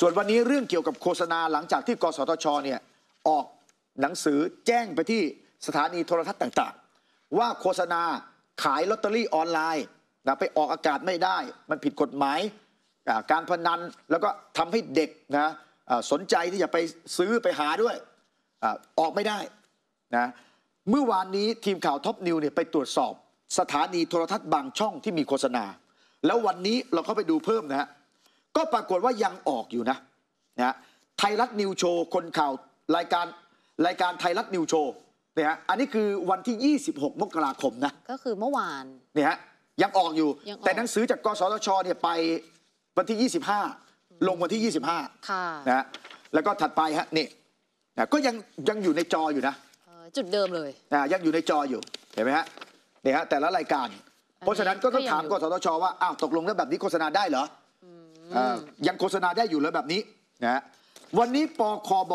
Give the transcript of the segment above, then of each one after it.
ส่วนวันนี้เรื่องเกี่ยวกับโฆษณาหลังจากที่กสทชเนี่ยออกหนังสือแจ้งไปที่สถานีโทรทัศน์ต่างๆ ว่าโฆษณาขายลอตเตอรี่ออนไลน์นะไปออกอากาศไม่ได้ มันผิดกฎหมายการพนันแล้วก็ทำให้เด็กนะสนใจที่จะไปซื้อไปหาด้วยออกไม่ได้นะเมื่อวานนี้ทีมข่าวท็อปนิวเนี่ยไปตรวจสอบ สถานีโทรทัศน์บางช่องที่มีโฆษณา แล้ววันนี้เราเข้าไปดูเพิ่มนะฮะก็ปรากฏว่ายังออกอยู่นะนะไทยรัฐนิวโชว์คนข่าวรายการรายการไทยรัฐนิวโชว์เนี่ยฮะอันนี้คือวันที่ 26 มกราคมนะก็คือเมื่อวานเนี่ยฮะยังออกอยู่ แต่หนังสือจากกสทชเนี่ยไปวันที่ 25 ลงวันที่ 25ค่ะนะฮะแล้วก็ถัดไปฮะนี่นะก็ยังยังอยู่ในจออยู่นะจุดเดิมเลยนะยังอยู่ในจออยู่เห็นไหมฮะเนี่ยฮะแต่ละรายการ เพราะฉะนั้นก็ต้องถามกสทชว่าอ้าวตกลงแล้วแบบนี้โฆษณาได้เหรอยังโฆษณาได้อยู่เลยแบบนี้นะวันนี้ปคบ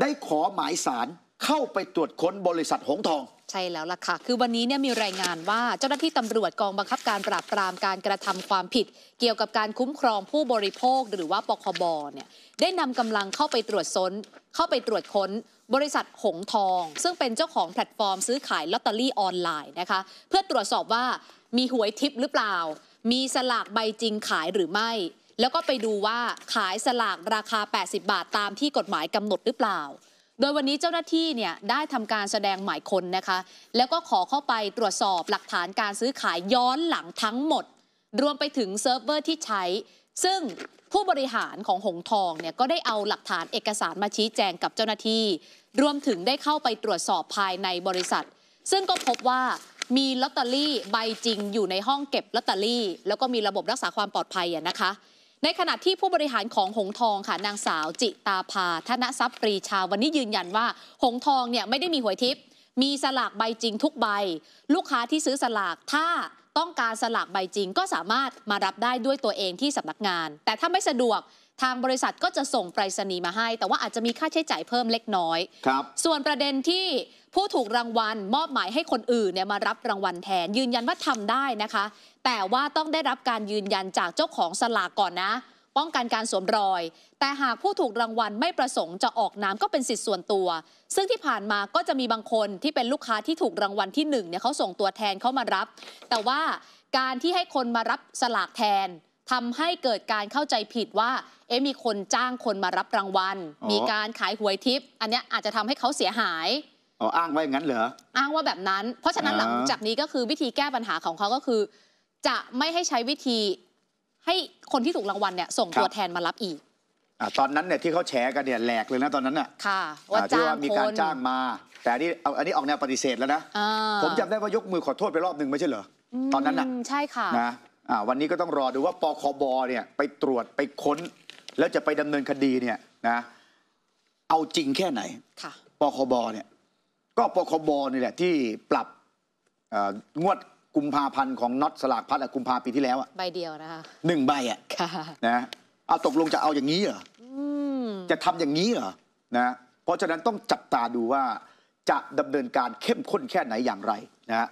ได้ขอหมายสารเข้าไปตรวจค้นบริษัทหงทอง ใช่แล้วล่ะค่ะคือวันนี้เนี่ยมีรายงานว่าเจ้าหน้าที่ตำรวจกองบังคับการปราบปรามการกระทำความผิด เกี่ยวกับการคุ้มครองผู้บริโภค หรือว่าปคบเนี่ยได้นำกำลังเข้าไปตรวจซ้นเข้าไปตรวจค้นบริษัทหงทอง ซึ่งเป็นเจ้าของแพลตฟอร์มซื้อขายลอตเตอรี่ออนไลน์นะคะเพื่อตรวจสอบว่ามีหวยทิปหรือเปล่ามีสลากใบจริงขายหรือไม่ แล้วก็ไปดูว่าขายสลากราคา 80 บาทตามที่กฎหมายกำหนดหรือเปล่า โดยวันนี้เจ้าหน้าที่เนี่ยได้ทำการแสดงหมายคนนะคะ แล้วก็ขอเข้าไปตรวจสอบหลักฐานการซื้อขายย้อนหลังทั้งหมด รวมไปถึงเซิร์ฟเวอร์ที่ใช้ ซึ่งผู้บริหารของหงทองเนี่ยก็ได้เอาหลักฐานเอกสารมาชี้แจงกับเจ้าหน้าที่ รวมถึงได้เข้าไปตรวจสอบภายในบริษัท ซึ่งก็พบว่ามีลอตเตอรี่ใบจริงอยู่ในห้องเก็บลอตเตอรี่ แล้วก็มีระบบรักษาความปลอดภัยนะคะ ในขณะที่ผู้บริหารของหงทองค่ะนางสาว จิตาภาธนทรัพย์ปรีชา วันนี้ยืนยันว่าหงทองเนี่ยไม่ได้มีหวยทิพย์มีสลากใบจริงทุกใบลูกค้าที่ซื้อสลากถ้าต้องการสลากใบจริงก็สามารถมารับได้ด้วยตัวเองที่สำนักงาน แต่ถ้าไม่สะดวกทางบริษัทก็จะส่งไปรษณีย์มาให้ แต่ว่าอาจจะมีค่าใช้จ่ายเพิ่มเล็กน้อยครับ ส่วนประเด็นที่ผู้ถูกรางวัล มอบหมายให้คนอื่นเนี่ยมารับรางวัลแทน ยืนยันว่าทำได้นะคะ แต่ว่าต้องได้รับการยืนยันจากเจ้าของสลากก่อนนะ ป้องกันการสวมรอย แต่หากผู้ถูกรางวัลไม่ประสงค์จะออกนามก็เป็นสิทธิ์ส่วนตัว ซึ่งที่ผ่านมาก็จะมีบางคนที่เป็นลูกค้าที่ถูกรางวัลที่1เนี่ยเขาส่งตัวแทนเข้ามารับ แต่ว่าการที่ให้คนมารับสลากแทนทำให้เกิดการเข้าใจผิดว่าเอ๊มีคนจ้างคนมารับรางวัล มีการขายหวยทิป อันนี้อาจจะทำให้เขาเสียหายอ๋ออ้างว่าอย่างนั้นเหรอ อ้างว่าแบบนั้น เพราะฉะนั้นหลังจากนี้ก็คือวิธีแก้ปัญหาของเขาก็คือ จะไม่ให้ใช้วิธีให้คนที่ถูกรางวัลเนี่ย ส่งตัวแทนมารับอีกอตอนนั้นเนี่ยที่เขาแฉกันเนี่ยแหลกเลยนะตอนนั้นน่ะค่ะ ว่าจ้างมีการจ้างมาแต่นี่ออันนี้ออกแนวปฏิเสธแล้วนะ ผมจำได้ว่ายกมือขอโทษไปรอบหนึ่งไม่ใช่เหรอ ตอนนั้นน่ะใช่ค่ะนะวันนี้ก็ต้องรอดูว่าปคบเนี่ยไปตรวจไปค้น แล้วจะไปดำเนินคดีเนี่ยนะเอาจริงแค่ไหนปคบเนี่ยก็ปคบนี่แหละที่ปรับงวดกุมภาพันธ์ของน็อตสลากพัดกุมภาปีที่แล้วอะใบเดียวนะคะหนึ่งใบอะนะเอาตกลงจะเอาอย่างนี้เหรอจะทำอย่างนี้เหรอนะเพราะฉะนั้นต้องจับตาดูว่าจะดำเนินการเข้มข้นแค่ไหนอย่างไรนะฮะ